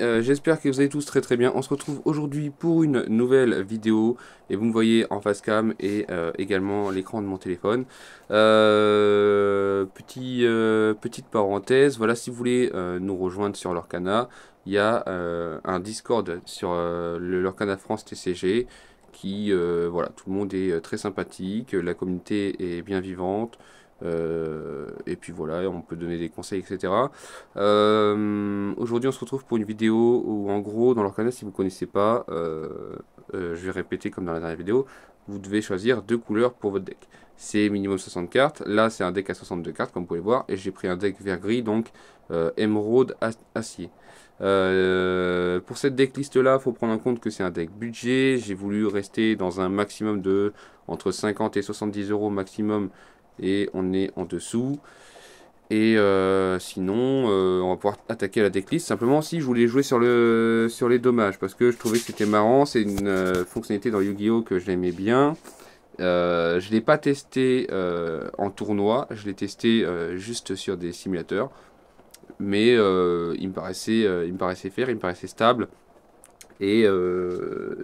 Euh, j'espère que vous allez tous très très bien. On se retrouve aujourd'hui pour une nouvelle vidéo et vous me voyez en face cam et euh, également l'écran de mon téléphone. Euh, petite parenthèse, voilà si vous voulez nous rejoindre sur leur canal, il y a un Discord sur leur l'Orcana France TCG qui, voilà, tout le monde est très sympathique, la communauté est bien vivante. Euh, et puis voilà, on peut donner des conseils, etc. Euh, aujourd'hui, on se retrouve pour une vidéo où, en gros, dans leur canal, si vous ne connaissez pas, euh, je vais répéter comme dans la dernière vidéo, vous devez choisir deux couleurs pour votre deck. C'est minimum 60 cartes. Là, c'est un deck à 62 cartes, comme vous pouvez le voir. Et j'ai pris un deck vert-gris, donc émeraude, acier. pour cette decklist là, il faut prendre en compte que c'est un deck budget. J'ai voulu rester dans un maximum de entre 50 et 70 euros maximum et on est en dessous. Et euh, sinon, euh, on va pouvoir attaquer la decklist. Simplement, si je voulais jouer sur, le, sur les dommages, parce que je trouvais que c'était marrant. C'est une euh, fonctionnalité dans Yu-Gi-Oh! que j'aimais bien. je ne l'ai pas testé en tournoi, je l'ai testé juste sur des simulateurs. Mais il, me paraissait, il me paraissait faire, il me paraissait stable. Et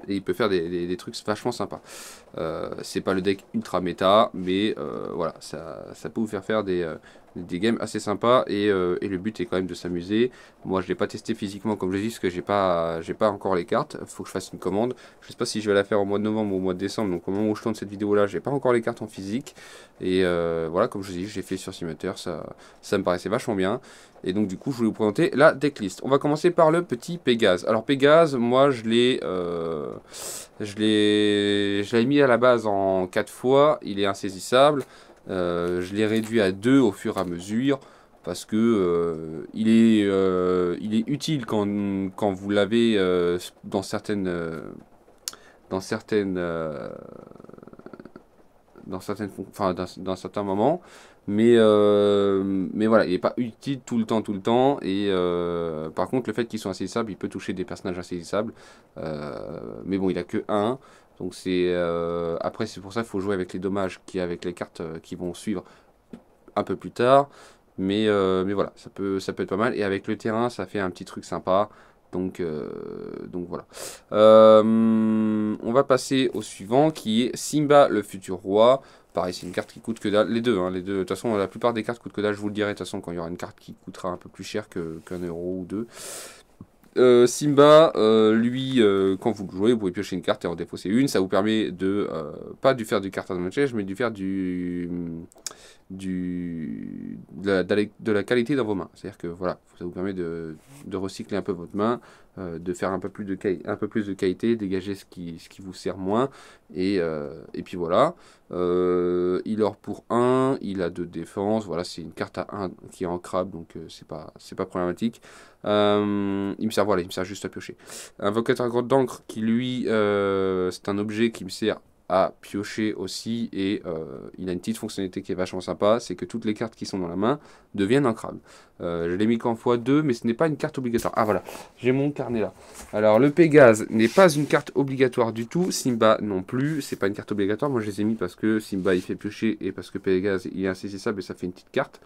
et il peut faire des, trucs vachement sympas. Euh, c'est pas le deck ultra méta, mais euh, voilà, ça, ça, peut vous faire faire des, euh, des games assez sympas euh, et, le but est quand même de s'amuser. Moi je l'ai pas testé physiquement comme je dis parce que j'ai pas j'ai pas encore les cartes, il faut que je fasse une commande. Je sais pas si je vais la faire au mois de novembre ou au mois de décembre, donc au moment où je tourne cette vidéo là, j'ai pas encore les cartes en physique. Et euh, voilà, comme je dis, j'ai fait sur Simulator, ça, ça me paraissait vachement bien. Et donc du coup je voulais vous présenter la decklist. On va commencer par le petit Pégase. Alors Pégase, moi je l'ai euh, je l'ai je l'ai mis à la base en 4 fois, il est insaisissable. Euh, je l'ai réduit à 2 au fur et à mesure parce que euh, euh, il, est, utile quand, vous l'avez dans certaines dans certaines enfin dans, certains moments mais voilà il n'est pas utile tout le temps tout le temps et par contre le fait qu'ils soient insaisissables il peut toucher des personnages insaisissables mais bon il a que 1. Donc c'est euh, après c'est pour ça qu'il faut jouer avec les dommages qui avec les cartes euh, qui vont suivre un peu plus tard. Mais, euh, mais voilà, ça peut, ça peut être pas mal. Et avec le terrain, ça fait un petit truc sympa. Donc, donc voilà. on va passer au suivant qui est Simba le futur roi. Pareil, c'est une carte qui coûte que dalle. Les deux, hein, les deux. De toute façon, la plupart des cartes coûtent que dalle. Je vous le dirai de toute façon quand il y aura une carte qui coûtera un peu plus cher qu'un euro ou deux. Euh, Simba, euh, lui, euh, quand vous le jouez, vous pouvez piocher une carte et en défausser une. Ça vous permet de pas de faire du carton de match, mais de faire du du, de, la, qualité dans vos mains. C'est-à-dire que voilà, ça vous permet de, recycler un peu votre main, euh, de faire un peu plus de, un peu plus de qualité, dégager ce qui, ce qui vous sert moins. Et, euh, puis voilà. Euh, il or pour 1, il a 2 défenses. Voilà, c'est une carte à 1 qui est en crabe, donc c'est pas, pas problématique. il me sert, voilà, il me sert juste à piocher. Un vocateur d'encre qui lui, c'est un objet qui me sert piocher aussi. Et euh, il a une petite fonctionnalité qui est vachement sympa, c'est que toutes les cartes qui sont dans la main deviennent un crabe. Euh, je l'ai mis qu'en fois 2 mais ce n'est pas une carte obligatoire. Ah voilà, j'ai mon carnet là. Alors le Pégase n'est pas une carte obligatoire du tout. Simba non plus, c'est pas une carte obligatoire. Moi je les ai mis parce que Simba il fait piocher et parce que Pégase il est insaisissable et ça fait une petite carte.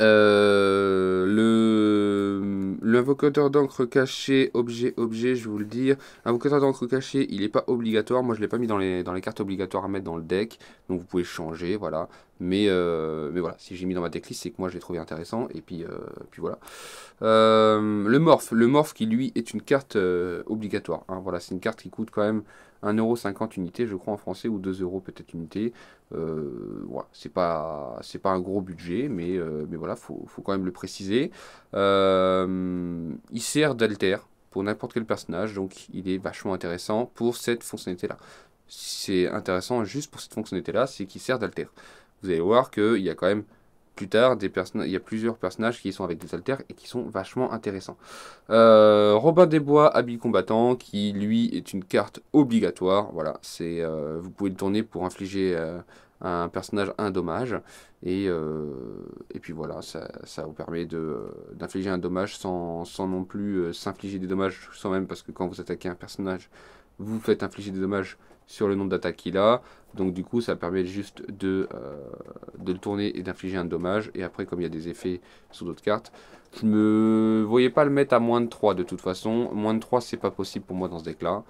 Euh, le l'invocateur d'encre caché objet objet je vous le dire L'invocateur d'encre caché il n'est pas obligatoire moi je l'ai pas mis dans les dans les cartes obligatoires à mettre dans le deck donc vous pouvez changer voilà euh, mais, voilà, si j'ai mis dans ma decklist, c'est que moi je l'ai trouvé intéressant. Et puis, euh, voilà. Euh, le morph. Le morph qui lui est une carte obligatoire. Hein. voilà, c'est une carte qui coûte quand même 1,50€ unité, je crois en français, ou 2€ peut-être unité. c'est pas, un gros budget, mais, voilà, faut, faut quand même le préciser. il sert d'alter pour n'importe quel personnage, donc il est vachement intéressant pour cette fonctionnalité-là. C'est intéressant juste pour cette fonctionnalité-là, c'est qu'il sert d'alter vous allez voir qu'il y a quand même plus tard, des il y a plusieurs personnages qui sont avec des haltères et qui sont vachement intéressants. Euh, Robin des Bois, habile combattant, qui lui est une carte obligatoire. Voilà, c'est euh, vous pouvez le tourner pour infliger euh, un personnage un dommage. Et, et puis voilà, ça, vous permet d'infliger un dommage sans, sans non plus s'infliger des dommages, sans même parce que quand vous attaquez un personnage, vous faites infliger des dommages sur le nombre d'attaques qu'il a. Donc du coup, ça permet juste de, euh, de le tourner et d'infliger un dommage. Et après, comme il y a des effets sur d'autres cartes, je me voyais pas le mettre à moins de 3 de toute façon. Moins de 3, c'est pas possible pour moi dans ce deck-là.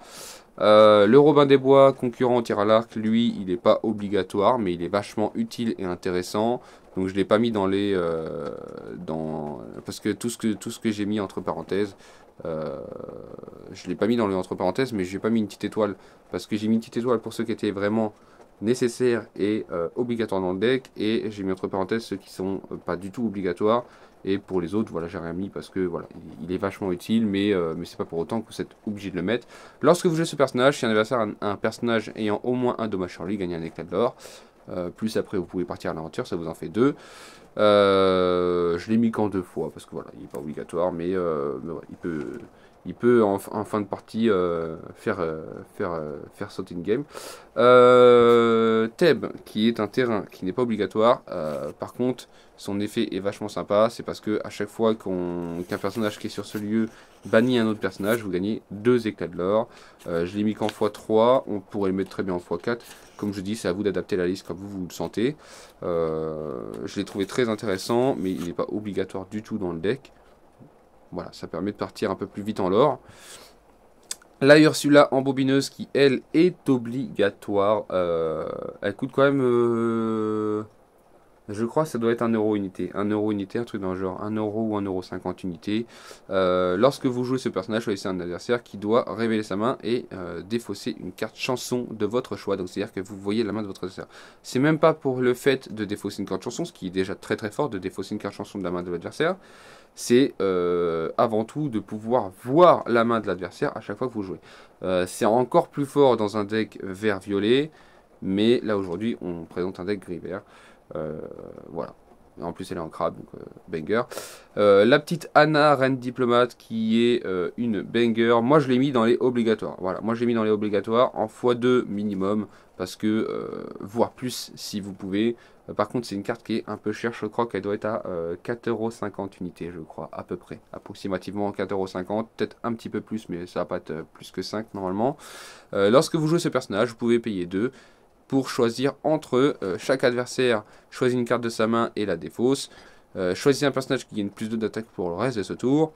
Euh, le Robin des Bois, concurrent au tir à l'arc, lui, il n'est pas obligatoire, mais il est vachement utile et intéressant. Donc je ne l'ai pas mis dans les... Euh, dans... Parce que tout ce que, tout ce que j'ai mis entre parenthèses, euh, je ne l'ai pas mis dans les entre parenthèses, mais je n'ai pas mis une petite étoile. Parce que j'ai mis une petite étoile pour ceux qui étaient vraiment nécessaires et obligatoires dans le deck. Et j'ai mis entre parenthèses ceux qui ne sont pas du tout obligatoires. Et pour les autres, voilà, j'ai rien mis parce que voilà, il est vachement utile, mais, euh, mais c'est pas pour autant que vous êtes obligé de le mettre. Lorsque vous jouez ce personnage, si un adversaire a un, personnage ayant au moins un dommage sur lui, gagne un éclat de euh, plus après, vous pouvez partir à l'aventure, ça vous en fait deux. Euh, je l'ai mis qu'en deux fois parce que voilà, il n'est pas obligatoire, mais, il peut il peut en, fin de partie euh, faire, euh, faire, euh, faire sauter une game. Theb, qui est un terrain qui n'est pas obligatoire, par contre, son effet est vachement sympa. C'est parce que à chaque fois qu'un personnage qui est sur ce lieu bannit un autre personnage, vous gagnez deux éclats de l'or. je l'ai mis qu'en x3, on pourrait le mettre très bien en x4. Comme je dis, c'est à vous d'adapter la liste comme vous, vous le sentez. je l'ai trouvé très intéressant, mais il n'est pas obligatoire du tout dans le deck. Voilà, ça permet de partir un peu plus vite en l'or. La Ursula bobineuse qui, elle, est obligatoire. Euh, elle coûte quand même... Euh, je crois que ça doit être un euro unité. un euro unité, un truc dans le genre 1 euro ou 1 euro 50 unités. Euh, lorsque vous jouez ce personnage, choisissez un adversaire qui doit révéler sa main et euh, défausser une carte chanson de votre choix. Donc c'est-à-dire que vous voyez la main de votre adversaire. C'est même pas pour le fait de défausser une carte chanson, ce qui est déjà très très fort de défausser une carte chanson de la main de l'adversaire. C'est euh, avant tout de pouvoir voir la main de l'adversaire à chaque fois que vous jouez. c'est encore plus fort dans un deck vert-violet, mais là aujourd'hui on présente un deck gris-vert. Euh, voilà. En plus, elle est en crabe, donc euh, banger. Euh, la petite Anna, reine diplomate, qui est une banger. Moi, je l'ai mis dans les obligatoires. Voilà, moi, je l'ai mis dans les obligatoires en x2 minimum. Parce que, voire plus si vous pouvez. Par contre, c'est une carte qui est un peu chère, je crois qu'elle doit être à 4,50€ unités, je crois, à peu près. Approximativement 4,50€, peut-être un petit peu plus, mais ça va pas être plus que 5 normalement. lorsque vous jouez ce personnage, vous pouvez payer 2 pour choisir entre euh, chaque adversaire choisit une carte de sa main et la défausse, euh, choisissez un personnage qui gagne plus de d'attaque pour le reste de ce tour,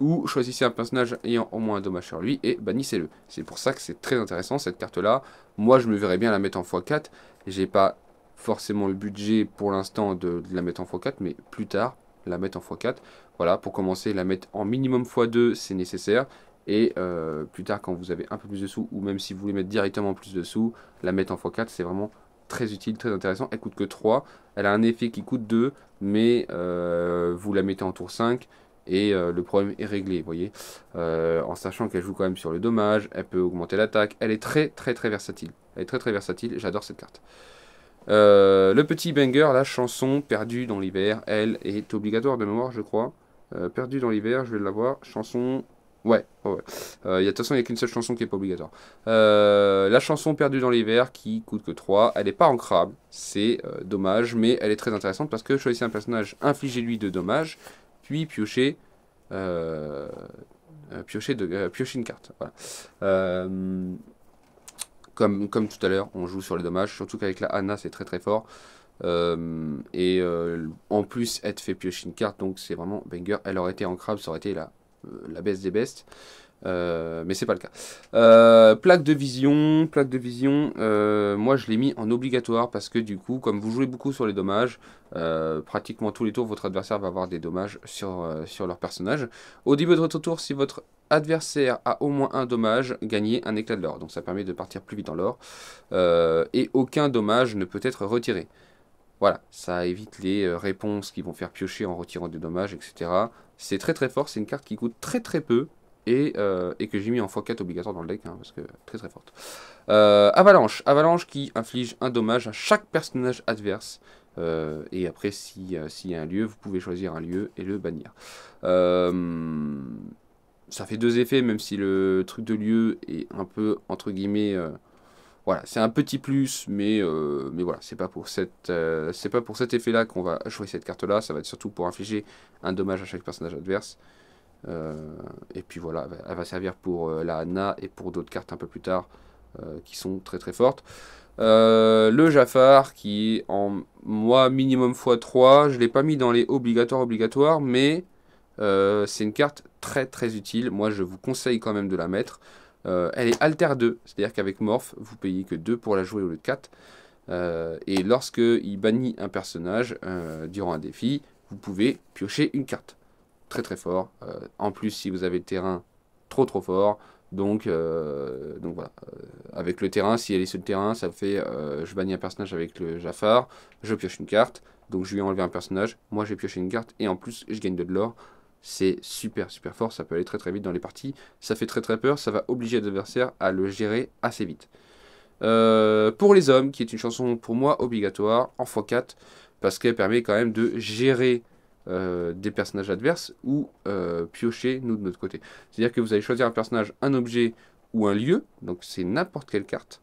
ou choisissez un personnage ayant au moins un dommage sur lui et bannissez-le. C'est pour ça que c'est très intéressant cette carte-là. Moi, je me verrais bien la mettre en x4. J'ai pas forcément le budget pour l'instant de, de, la mettre en x4, mais plus tard, la mettre en x4. Voilà, pour commencer, la mettre en minimum x2, c'est nécessaire. Et euh, plus tard, quand vous avez un peu plus de sous, ou même si vous voulez mettre directement plus de sous, la mettre en x4, c'est vraiment très utile, très intéressant. Elle coûte que 3. Elle a un effet qui coûte 2, mais euh, vous la mettez en tour 5 et euh, le problème est réglé, vous voyez. en sachant qu'elle joue quand même sur le dommage, elle peut augmenter l'attaque. Elle est très très très versatile. Elle est très très versatile, j'adore cette carte. le petit banger, la chanson perdue dans l'hiver, elle est obligatoire de mémoire, je crois. perdue dans l'hiver, je vais l'avoir. Chanson Ouais, ouais. Euh, y a, de toute façon, il n'y a qu'une seule chanson qui n'est pas obligatoire. Euh, la chanson Perdue dans l'hiver, qui coûte que 3, elle n'est pas ancrable, c'est euh, dommage, mais elle est très intéressante parce que choisissez un personnage, infligez-lui de dommages, puis piochez, euh, piochez, de, piochez une carte. Voilà. comme, comme tout à l'heure, on joue sur les dommages, surtout qu'avec la Anna, c'est très très fort. et en plus, elle te fait piocher une carte, donc c'est vraiment banger. Elle aurait été en crabe, ça aurait été la euh, la baisse des bestes. Euh, mais c'est pas le cas. Euh, plaque de vision, plaque de vision. moi, je l'ai mis en obligatoire parce que du coup, comme vous jouez beaucoup sur les dommages, pratiquement tous les tours, votre adversaire va avoir des dommages sur, sur leur personnage. Au début de votre tour, si votre adversaire a au moins un dommage, gagnez un éclat de l'or. Donc ça permet de partir plus vite dans l'or. et aucun dommage ne peut être retiré. Voilà, ça évite les euh, réponses qui vont faire piocher en retirant des dommages, etc. C'est très très fort, c'est une carte qui coûte très très peu, et, euh, que j'ai mis en x4 obligatoire dans le deck, hein, parce que très très forte. Euh, Avalanche, Avalanche qui inflige un dommage à chaque personnage adverse. et après, s'il si y a un lieu, vous pouvez choisir un lieu et le bannir. ça fait deux effets, même si le truc de lieu est un peu, entre guillemets, voilà, c'est un petit plus, mais, euh, mais voilà, c'est pas pour euh, pas pour cet effet-là qu'on va jouer cette carte-là. Ça va être surtout pour infliger un dommage à chaque personnage adverse. Euh, et puis voilà, elle va servir pour la Anna et pour d'autres cartes un peu plus tard qui sont très très fortes. le Jafar qui en moi minimum x3, je l'ai pas mis dans les obligatoires obligatoires, mais c'est une carte très très utile. Moi je vous conseille quand même de la mettre. Euh, elle est alter 2, c'est-à-dire qu'avec Morph, vous payez que 2 pour la jouer au lieu de 4. Euh, et lorsque il bannit un personnage euh, durant un défi, vous pouvez piocher une carte. Très très fort. en plus, si vous avez le terrain trop trop fort, donc, voilà. avec le terrain, si elle est sur le terrain, ça fait je bannis un personnage avec le Jafar, je pioche une carte, donc je lui ai enlevé un personnage, moi j'ai pioché une carte, et en plus je gagne de l'or c'est super super fort, ça peut aller très très vite dans les parties, ça fait très très peur, ça va obliger l'adversaire à le gérer assez vite. Euh, pour les hommes, qui est une chanson pour moi obligatoire, en x4, parce qu'elle permet quand même de gérer euh, des personnages adverses ou euh, piocher nous de notre côté. C'est-à-dire que vous allez choisir un personnage, un objet ou un lieu, donc c'est n'importe quelle carte,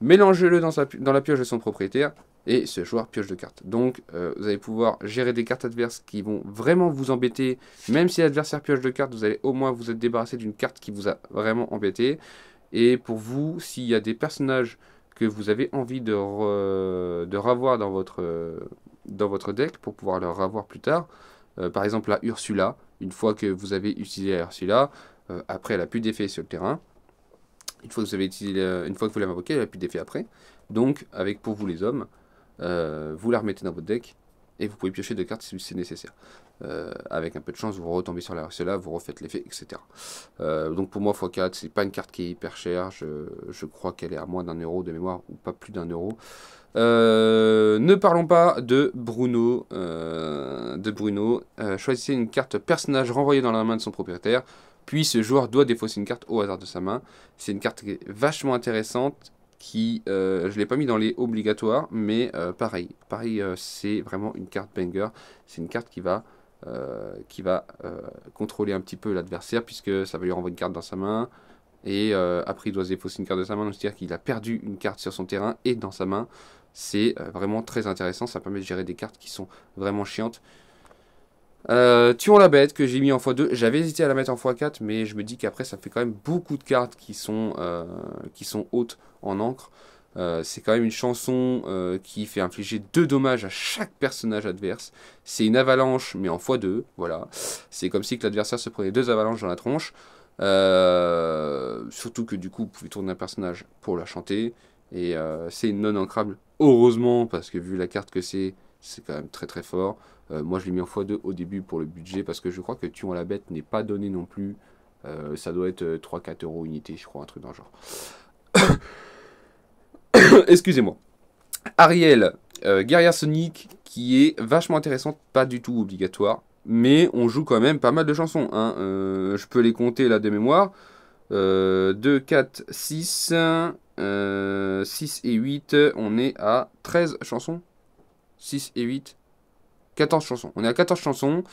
mélangez-le dans la pioche de son propriétaire, et ce joueur pioche de cartes. Donc euh, vous allez pouvoir gérer des cartes adverses qui vont vraiment vous embêter. Même si l'adversaire pioche de cartes, vous allez au moins vous être débarrassé d'une carte qui vous a vraiment embêté. Et pour vous, s'il y a des personnages que vous avez envie de, de revoir dans votre, euh, dans votre deck pour pouvoir le revoir plus tard, euh, par exemple la Ursula, une fois que vous avez utilisé la Ursula, après elle n'a plus d'effet sur le terrain. Une fois que vous l'avez invoqué, elle n'a plus d'effet après. Donc, avec pour vous les hommes, euh, vous la remettez dans votre deck et vous pouvez piocher deux cartes si c'est nécessaire. Euh, avec un peu de chance, vous retombez sur la là, vous refaites l'effet, etc. Euh, donc pour moi, x4, c'est pas une carte qui est hyper chère. Je, crois qu'elle est à moins d'un euro de mémoire ou pas plus d'un euro. ne parlons pas de Bruno. de Bruno. choisissez une carte personnage renvoyée dans la main de son propriétaire. Puis ce joueur doit défausser une carte au hasard de sa main. C'est une carte qui est vachement intéressante qui, euh, je ne l'ai pas mis dans les obligatoires, mais euh, pareil, euh, c'est vraiment une carte banger, c'est une carte qui va, qui va contrôler un petit peu l'adversaire, puisque ça va lui renvoyer une carte dans sa main, et après il doit se défausser une carte de sa main, donc c'est-à-dire qu'il a perdu une carte sur son terrain et dans sa main, c'est vraiment très intéressant, ça permet de gérer des cartes qui sont vraiment chiantes, euh, Tuons la bête que j'ai mis en x2. J'avais hésité à la mettre en x4, mais je me dis qu'après ça fait quand même beaucoup de cartes qui sont, euh, hautes en encre. Euh, c'est quand même une chanson euh, qui fait infliger deux dommages à chaque personnage adverse. C'est une avalanche, mais en x2. Voilà. C'est comme si l'adversaire se prenait deux avalanches dans la tronche. surtout que du coup, vous pouvez tourner un personnage pour la chanter. Et c'est une non-ancrable, heureusement, parce que vu la carte que c'est, c'est quand même très très fort. Euh, moi, je l'ai mis en x2 au début pour le budget parce que je crois que en la bête n'est pas donné non plus. Euh, ça doit être 3-4 euh, euros unité, je crois, un truc dans le genre. Excusez-moi. Ariel, Guerrière Sonic, qui est vachement intéressante, pas du tout obligatoire, mais on joue quand même pas mal de chansons. Hein. je peux les compter là de mémoire. 2, 4, 6, 6 et 8, on est à 13 chansons. 6 et 8, 14 chansons. On est à 14 chansons.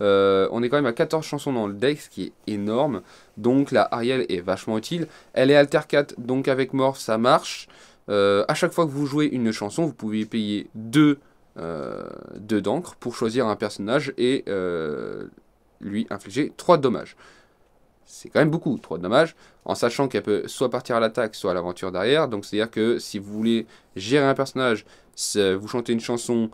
Euh, on est quand même à 14 chansons dans le deck, ce qui est énorme. Donc la Ariel est vachement utile. Elle est Alter 4, donc avec Morph, ça marche. Euh, à chaque fois que vous jouez une chanson, vous pouvez payer 2 euh, d'encre pour choisir un personnage et lui infliger 3 dommages. C'est quand même beaucoup, 3 dommages, en sachant qu'elle peut soit partir à l'attaque, soit à l'aventure derrière. Donc c'est-à-dire que si vous voulez gérer un personnage, vous chantez une chanson,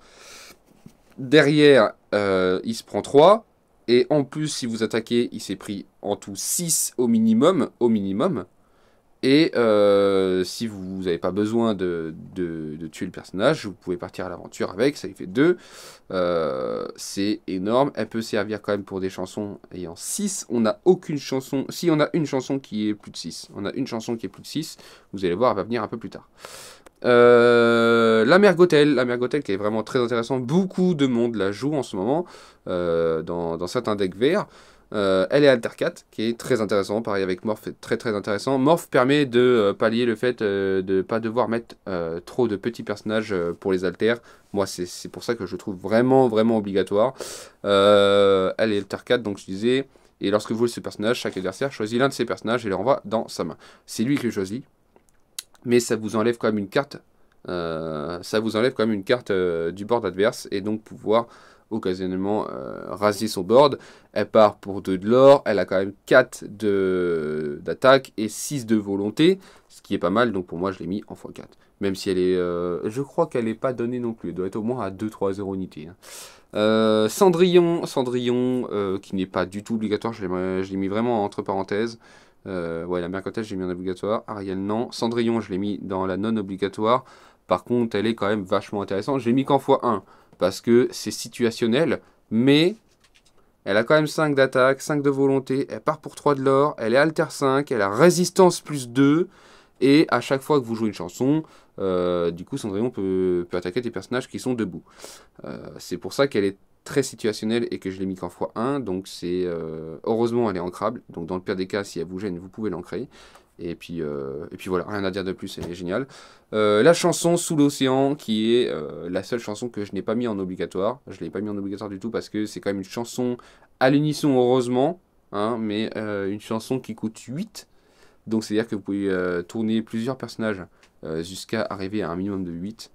Derrière, euh, il se prend 3. Et en plus, si vous attaquez, il s'est pris en tout 6 au minimum. Au minimum. Et euh, si vous n'avez pas besoin de, tuer le personnage, vous pouvez partir à l'aventure avec, ça lui fait 2. Euh, c'est énorme. Elle peut servir quand même pour des chansons ayant 6. On n'a aucune chanson. Si on a une chanson qui est plus de 6, on a une chanson qui est plus de 6, vous allez voir, elle va venir un peu plus tard. Euh, la mère Gothel, la mère Gothel qui est vraiment très intéressante. Beaucoup de monde la joue en ce moment euh, dans, certains decks verts. Euh, elle est Alter 4, qui est très intéressant. Pareil avec Morph, très très intéressant. Morph permet de euh, pallier le fait de ne pas devoir mettre trop de petits personnages pour les alters. Moi, c'est pour ça que je trouve vraiment vraiment obligatoire. elle est Alter 4, donc je disais. Et lorsque vous voulez ce personnage, chaque adversaire choisit l'un de ses personnages et le renvoie dans sa main. C'est lui qui le choisit. Mais ça vous enlève quand même une carte euh, ça vous enlève quand même une carte euh, du board adverse et donc pouvoir occasionnellement euh, raser son board. Elle part pour 2 de l'or, elle a quand même 4 d'attaque et 6 de volonté, ce qui est pas mal, donc pour moi je l'ai mis en x4. Même si elle est... je crois qu'elle n'est pas donnée non plus, elle doit être au moins à 2-3 0 unité. Hein. Cendrillon, Cendrillon qui n'est pas du tout obligatoire, je l'ai mis vraiment entre parenthèses. ouais, la mercantile, j'ai mis en obligatoire. Ariel, non. Cendrillon, je l'ai mis dans la non obligatoire. Par contre, elle est quand même vachement intéressante. Je l'ai mis qu'en x1 parce que c'est situationnel, mais elle a quand même 5 d'attaque, 5 de volonté, elle part pour 3 de l'or, elle est alter 5, elle a résistance plus 2, et à chaque fois que vous jouez une chanson, euh, du coup Cendrillon peut, peut, attaquer des personnages qui sont debout. Euh, c'est pour ça qu'elle est très situationnelle et que je l'ai mis qu'en x1, donc c'est... Euh, heureusement elle est ancrable, donc dans le pire des cas, si elle vous gêne, vous pouvez l'ancrer, et puis, euh, et puis voilà, rien à dire de plus, c'est génial euh, la chanson Sous l'océan, qui est euh, la seule chanson que je n'ai pas mis en obligatoire. Je ne l'ai pas mis en obligatoire du tout parce que c'est quand même une chanson à l'unisson, heureusement, hein, mais une chanson qui coûte 8. Donc c'est-à-dire que vous pouvez tourner plusieurs personnages jusqu'à arriver à un minimum de 8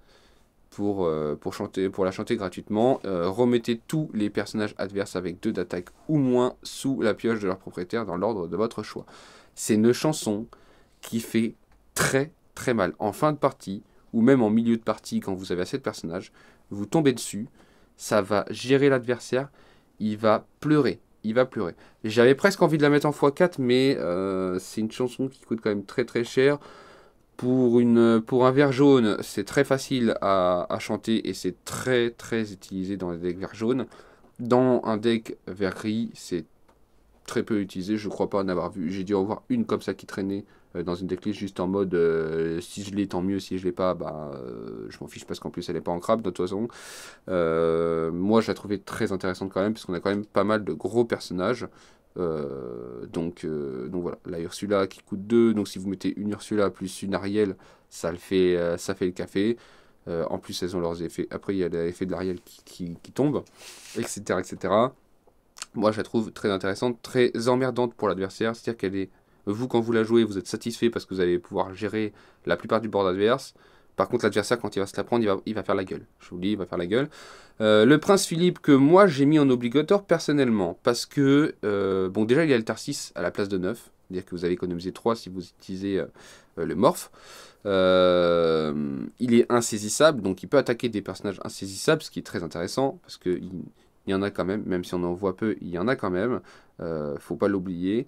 pour, pour, chanter, pour la chanter gratuitement. remettez tous les personnages adverses avec 2 d'attaque ou moins sous la pioche de leur propriétaire dans l'ordre de votre choix. C'est une chanson qui fait très très mal. En fin de partie, ou même en milieu de partie, quand vous avez assez de personnages, vous tombez dessus, ça va gérer l'adversaire, il va pleurer. Il va pleurer. J'avais presque envie de la mettre en x4, mais euh, c'est une chanson qui coûte quand même très très cher. Pour, une, pour un vert jaune, c'est très facile à, à chanter et c'est très très utilisé dans les decks vert jaune. Dans un deck vert gris, c'est très peu utilisé, je crois pas en avoir vu. J'ai dû en voir une comme ça qui traînait euh, dans une decklist juste en mode euh, si je l'ai tant mieux, si je l'ai pas, bah, euh, je m'en fiche parce qu'en plus elle est pas en crabe de toute façon. moi je la trouvais très intéressante quand même, parce qu'on a quand même pas mal de gros personnages. donc, donc voilà, la Ursula qui coûte 2, donc si vous mettez une Ursula plus une Ariel, ça, le fait, ça fait le café. en plus, elles ont leurs effets. Après, il y a l'effet de l'Ariel qui, tombe, etc. etc moi je la trouve très intéressante, très emmerdante pour l'adversaire, c'est-à-dire qu'elle est, vous quand vous la jouez, vous êtes satisfait parce que vous allez pouvoir gérer la plupart du bord adverse. Par contre, l'adversaire, quand il va se la prendre, il va, faire la gueule. Je vous le dis, il va faire la gueule. Euh, le prince Philippe, que moi j'ai mis en obligatoire personnellement, parce que, euh, bon, déjà il est altar 6 à la place de 9, c'est-à-dire que vous avez économiser 3 si vous utilisez euh, le morph. il est insaisissable, donc il peut attaquer des personnages insaisissables, ce qui est très intéressant, parce qu'il il y en a quand même, même si on en voit peu, il y en a quand même, euh, faut pas l'oublier.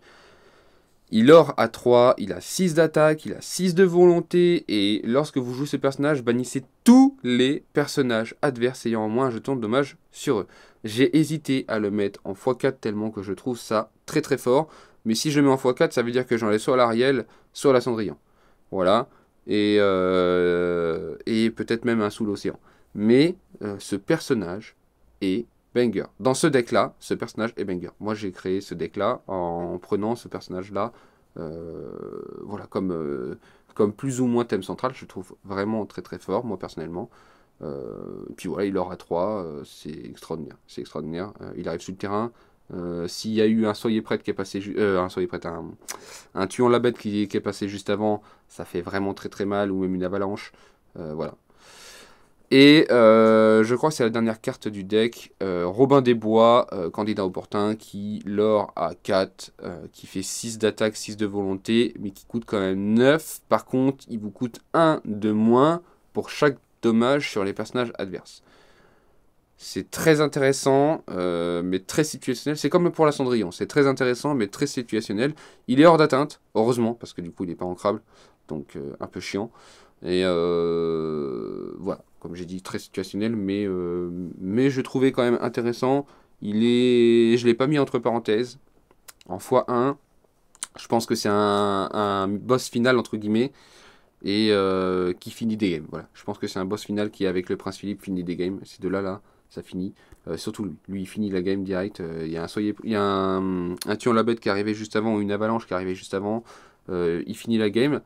Il or à 3, il a 6 d'attaque, il a 6 de volonté, et lorsque vous jouez ce personnage, bannissez tous les personnages adverses ayant au moins un jeton de dommage sur eux. J'ai hésité à le mettre en x4 tellement que je trouve ça très très fort, mais si je le mets en x4, ça veut dire que j'en ai soit l'Ariel, soit la Cendrillon. Voilà, et, euh, et peut-être même un sous l'océan. Mais euh, ce personnage est Banger. Dans ce deck-là, ce personnage est Banger. Moi, j'ai créé ce deck-là en prenant ce personnage-là, euh, voilà, comme, euh, comme plus ou moins thème central. Je trouve vraiment très très fort, moi personnellement. Euh, puis voilà, il aura 3, c'est extraordinaire. C'est extraordinaire. il arrive sur le terrain. S'il y a eu un soyez prête qui est passé, un un, un tuant la bête qui, qui, est passé juste avant, ça fait vraiment très très mal, ou même une avalanche. voilà, et euh, je crois que c'est la dernière carte du deck, euh, Robin des Bois, euh, candidat opportun, qui l'or à 4, qui fait 6 d'attaque, 6 de volonté, mais qui coûte quand même 9. Par contre, il vous coûte 1 de moins pour chaque dommage sur les personnages adverses. C'est très intéressant, mais très situationnel. C'est comme pour la Cendrillon, c'est très intéressant, mais très situationnel. Il est hors d'atteinte, heureusement, parce que du coup, il n'est pas ancrable, donc un peu chiant. Et voilà comme j'ai dit, très situationnel, mais, euh, mais je trouvais quand même intéressant. Il est, je ne l'ai pas mis entre parenthèses. En x1, je pense que c'est un, boss final, entre guillemets, et euh, qui finit des games. Voilà. Je pense que c'est un boss final qui, avec le Prince Philippe, finit des games. C'est de là, là, ça finit. Euh, surtout lui. Lui, il finit la game direct. Il y a un, soyez, un, un la bête qui arrivait juste avant, une avalanche qui arrivait juste avant. il finit la game.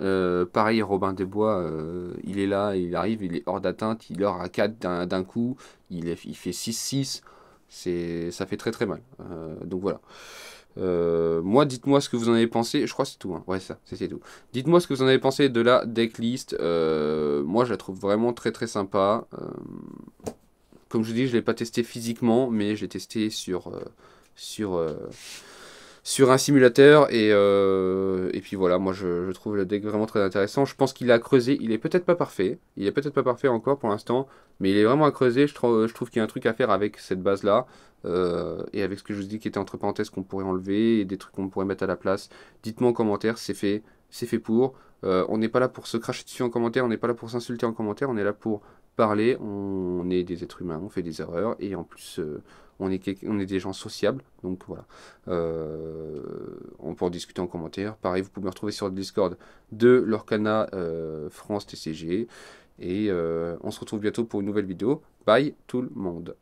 Euh, pareil, Robin Desbois, euh, il est là, il arrive, il est hors d'atteinte, il leur à 4 d'un coup, il, il fait 6-6, ça fait très très mal. Euh, donc voilà. moi, dites-moi ce que vous en avez pensé. Je crois que c'est tout. Hein. Ouais, ça, c'était tout. Dites-moi ce que vous en avez pensé de la decklist. moi, je la trouve vraiment très très sympa. comme je dis, je ne l'ai pas testé physiquement, mais je l'ai testé sur, sur, sur un simulateur. Et, euh, puis voilà, moi je, trouve le deck vraiment très intéressant. Je pense qu'il a creusé, il est peut-être pas parfait, il est peut-être pas parfait encore pour l'instant, mais il est vraiment à creuser. Je, trouve, je trouve qu'il y a un truc à faire avec cette base là. Euh, et avec ce que je vous dis qui était entre parenthèses qu'on pourrait enlever et des trucs qu'on pourrait mettre à la place. Dites-moi en commentaire, c'est fait, c'est fait pour. Euh, on n'est pas là pour se cracher dessus en commentaire, on n'est pas là pour s'insulter en commentaire, on est là pour parler, on, est des êtres humains, on fait des erreurs, et en plus, euh, on, est, des gens sociables, donc voilà. Euh, on peut en discuter en commentaire. Pareil, vous pouvez me retrouver sur le Discord de l'Orcana France TCG, et on se retrouve bientôt pour une nouvelle vidéo. Bye tout le monde